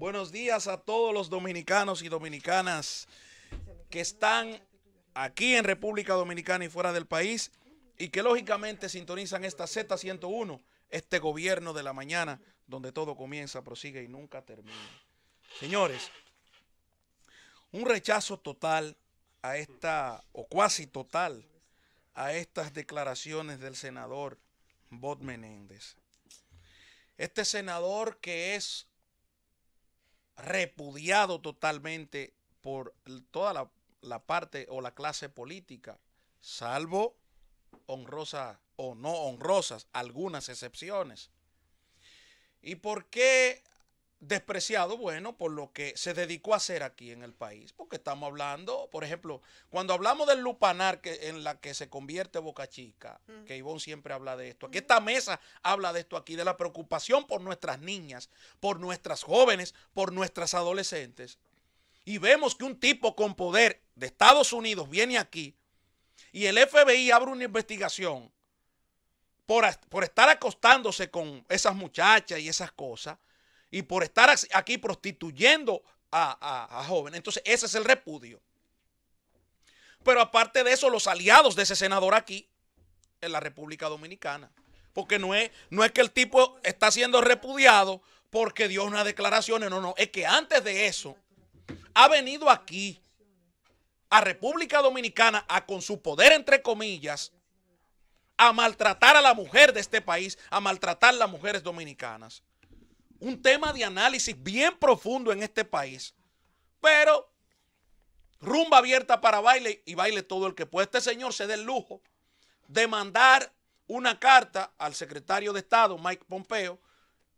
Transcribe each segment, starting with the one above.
Buenos días a todos los dominicanos y dominicanas que están aquí en República Dominicana y fuera del país y que lógicamente sintonizan esta Z101, este gobierno de la mañana, donde todo comienza, prosigue y nunca termina. Señores, un rechazo total a esta, o casi total, a estas declaraciones del senador Bot Menéndez. Este senador que es repudiado totalmente por toda la, parte o la clase política, salvo honrosas o no honrosas, algunas excepciones. ¿Y por qué despreciado, bueno, por lo que se dedicó a hacer aquí en el país, porque estamos hablando, por ejemplo, cuando hablamos del lupanar que, en la que se convierte Boca Chica, mm. que Ivonne siempre habla de esto, aquí mm. esta mesa habla de esto aquí, de la preocupación por nuestras niñas, por nuestras jóvenes, por nuestras adolescentes, y vemos que un tipo con poder de Estados Unidos viene aquí y el FBI abre una investigación por, por estar acostándose con esas muchachas y esas cosas, y por estar aquí prostituyendo a, a, jóvenes. Entonces, ese es el repudio. Pero aparte de eso, los aliados de ese senador aquí, en la República Dominicana. Porque no es, no es que el tipo está siendo repudiado porque dio una declaración. No, no. Es que antes de eso ha venido aquí a República Dominicana a con su poder, entre comillas, a maltratar a la mujer de este país, a maltratar a las mujeres dominicanas un tema de análisis bien profundo en este país. Pero rumba abierta para baile y baile todo el que pueda. Este señor se dé el lujo de mandar una carta al secretario de Estado, Mike Pompeo,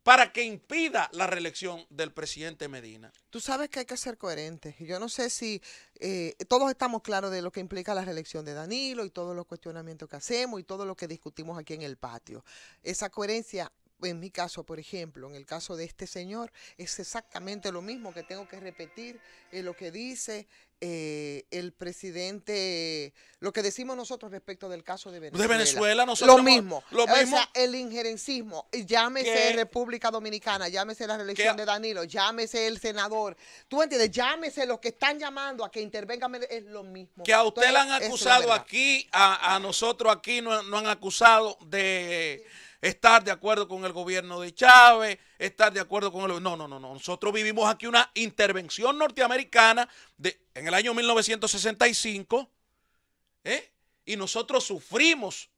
para que impida la reelección del presidente Medina. Tú sabes que hay que ser coherentes. Yo no sé si eh, todos estamos claros de lo que implica la reelección de Danilo y todos los cuestionamientos que hacemos y todo lo que discutimos aquí en el patio. Esa coherencia en mi caso, por ejemplo, en el caso de este señor, es exactamente lo mismo que tengo que repetir eh, lo que dice eh, el presidente, lo que decimos nosotros respecto del caso de Venezuela. De Venezuela, nosotros. Lo mismo. Lo mismo el injerencismo. Llámese República Dominicana, llámese la reelección de Danilo, llámese el senador. ¿Tú entiendes? Llámese los que están llamando a que intervengan. Es lo mismo. Que a usted le han acusado aquí, a, nosotros aquí no, han acusado de estar de acuerdo con el gobierno de Chávez, estar de acuerdo con el... No, no, no, no. Nosotros vivimos aquí una intervención norteamericana de, en el año 1965 ¿eh? y nosotros sufrimos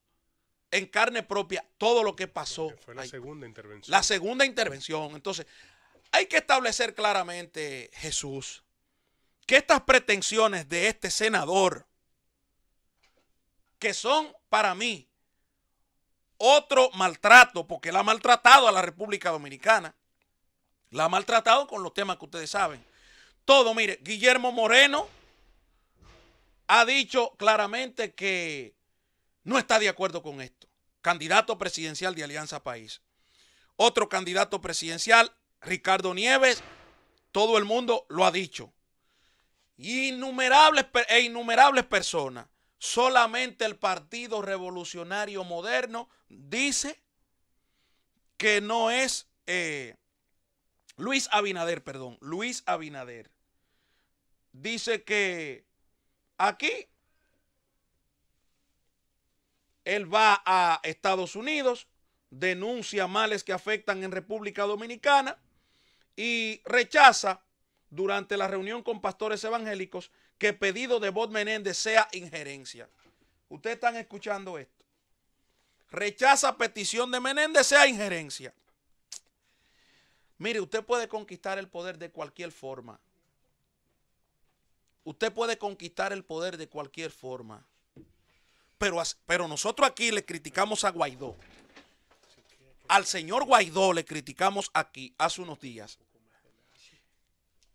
en carne propia todo lo que pasó. fue la segunda intervención. La segunda intervención. Entonces, hay que establecer claramente, Jesús, que estas pretensiones de este senador, que son para mí otro maltrato, porque la ha maltratado a la República Dominicana. La ha maltratado con los temas que ustedes saben. Todo, mire, Guillermo Moreno ha dicho claramente que no está de acuerdo con esto. Candidato presidencial de Alianza País. Otro candidato presidencial, Ricardo Nieves, todo el mundo lo ha dicho. Innumerables e innumerables personas Solamente el Partido Revolucionario Moderno dice que no es eh, Luis Abinader, perdón, Luis Abinader. Dice que aquí él va a Estados Unidos, denuncia males que afectan en República Dominicana y rechaza durante la reunión con pastores evangélicos que pedido de Bob Menéndez sea injerencia. Ustedes están escuchando esto. Rechaza petición de Menéndez sea injerencia. Mire, usted puede conquistar el poder de cualquier forma. Usted puede conquistar el poder de cualquier forma. Pero, pero nosotros aquí le criticamos a Guaidó. Al señor Guaidó le criticamos aquí hace unos días.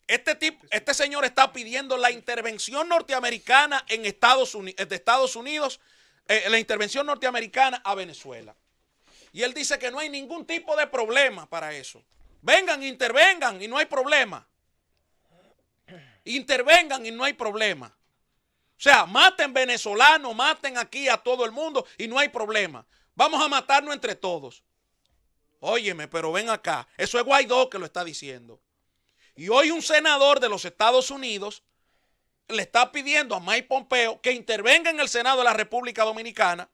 Este, este señor está pidiendo la intervención norteamericana en Estados Unidos, de Estados Unidos, eh, la intervención norteamericana a Venezuela. Y él dice que no hay ningún tipo de problema para eso. Vengan, intervengan y no hay problema. Intervengan y no hay problema. O sea, maten venezolanos, maten aquí a todo el mundo y no hay problema. Vamos a matarnos entre todos. Óyeme, pero ven acá. Eso es Guaidó que lo está diciendo. Y hoy un senador de los Estados Unidos le está pidiendo a Mike Pompeo que intervenga en el Senado de la República Dominicana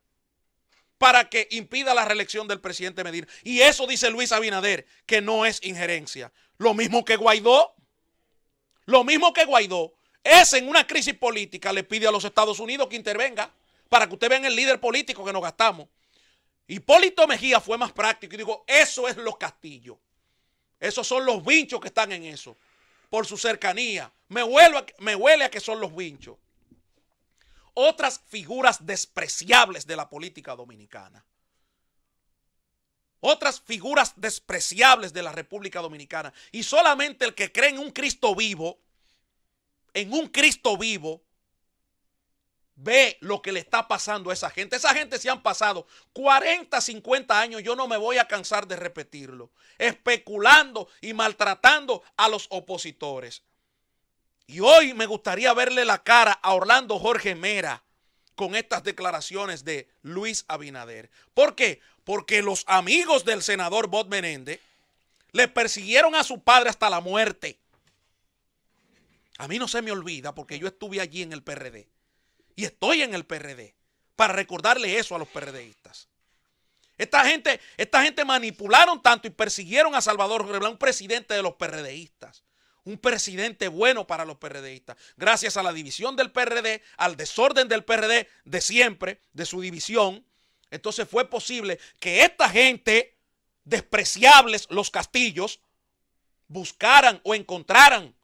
para que impida la reelección del presidente Medina. Y eso dice Luis Abinader, que no es injerencia. Lo mismo que Guaidó, lo mismo que Guaidó, es en una crisis política, le pide a los Estados Unidos que intervenga para que usted vean el líder político que nos gastamos. Hipólito Mejía fue más práctico y dijo eso es los castillo. Esos son los vinchos que están en eso. Por su cercanía. Me, huele a, me huele a que son los vinchos. Otras figuras despreciables de la política dominicana. Otras figuras despreciables de la República Dominicana. Y solamente el que cree en un Cristo vivo, en un Cristo vivo, Ve lo que le está pasando a esa gente. Esa gente se han pasado 40, 50 años, yo no me voy a cansar de repetirlo, especulando y maltratando a los opositores. Y hoy me gustaría verle la cara a Orlando Jorge Mera con estas declaraciones de Luis Abinader. ¿Por qué? Porque los amigos del senador Bot Menéndez le persiguieron a su padre hasta la muerte. A mí no se me olvida porque yo estuve allí en el PRD y estoy en el PRD para recordarle eso a los PRDistas. Esta gente, esta gente manipularon tanto y persiguieron a Salvador Reblán, un presidente de los PRDistas. Un presidente bueno para los PRDistas. Gracias a la división del PRD, al desorden del PRD de siempre, de su división. Entonces fue posible que esta gente, despreciables los castillos, buscaran o encontraran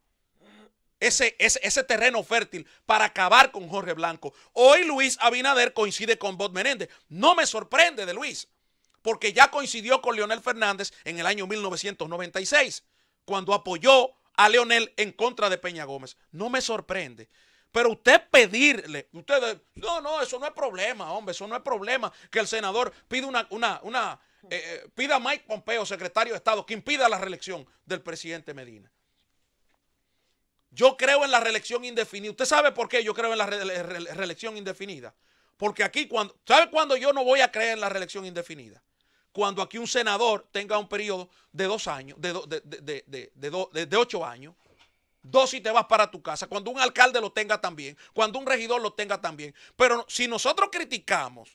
ese, ese, terreno fértil para acabar con Jorge Blanco. Hoy Luis Abinader coincide con Bot Menéndez. No me sorprende de Luis, porque ya coincidió con Leonel Fernández en el año 1996, cuando apoyó a Leonel en contra de Peña Gómez. No me sorprende. Pero usted pedirle, usted no, no, eso no es problema, hombre, eso no es problema que el senador pida una, eh, eh, pida a Mike Pompeo, secretario de Estado, que impida la reelección del presidente Medina. Yo creo en la reelección indefinida. ¿Usted sabe por qué yo creo en la reelección indefinida? Porque aquí, cuando, ¿sabe cuándo yo no voy a creer en la reelección indefinida? Cuando aquí un senador tenga un periodo de dos años, de, de, de, de ocho años, dos y te vas para tu casa. Cuando un alcalde lo tenga también, cuando un regidor lo tenga también. Pero si nosotros criticamos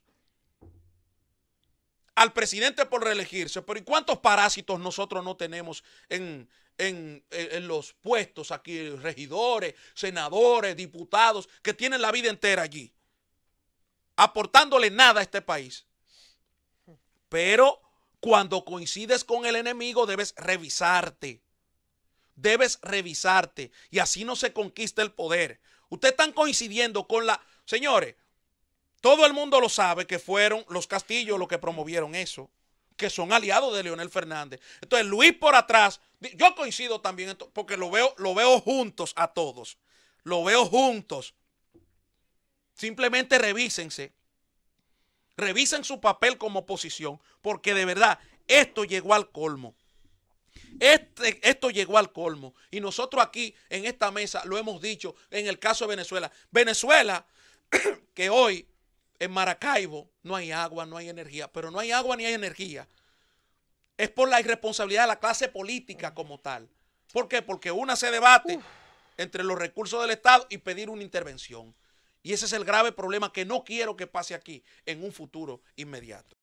al presidente por reelegirse, pero ¿y cuántos parásitos nosotros no tenemos en, los puestos aquí, regidores, senadores, diputados, que tienen la vida entera allí, aportándole nada a este país? Pero cuando coincides con el enemigo debes revisarte, debes revisarte y así no se conquista el poder. Ustedes están coincidiendo con la... Señores, todo el mundo lo sabe que fueron los castillos los que promovieron eso, que son aliados de Leonel Fernández. Entonces, Luis por atrás, yo coincido también, porque lo veo, lo veo juntos a todos. Lo veo juntos. Simplemente revísense. Revisen su papel como oposición, porque de verdad, esto llegó al colmo. Este, esto llegó al colmo. Y nosotros aquí en esta mesa lo hemos dicho en el caso de Venezuela. Venezuela, que hoy en Maracaibo no hay agua, no hay energía, pero no hay agua ni hay energía. Es por la irresponsabilidad de la clase política como tal. ¿Por qué? Porque una se debate entre los recursos del Estado y pedir una intervención. Y ese es el grave problema que no quiero que pase aquí en un futuro inmediato.